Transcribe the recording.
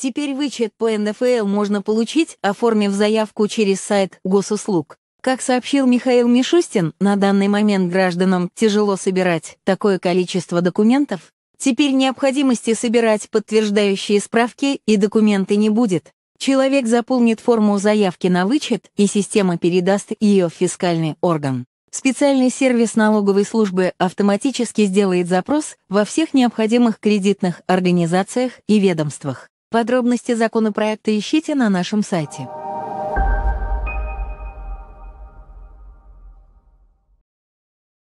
Теперь вычет по НФЛ можно получить, оформив заявку через сайт госуслуг. Как сообщил Михаил Мишустин, на данный момент гражданам тяжело собирать такое количество документов. Теперь необходимости собирать подтверждающие справки и документы не будет. Человек заполнит форму заявки на вычет, и система передаст ее в фискальный орган. Специальный сервис налоговой службы автоматически сделает запрос во всех необходимых кредитных организациях и ведомствах. Подробности законопроекта ищите на нашем сайте.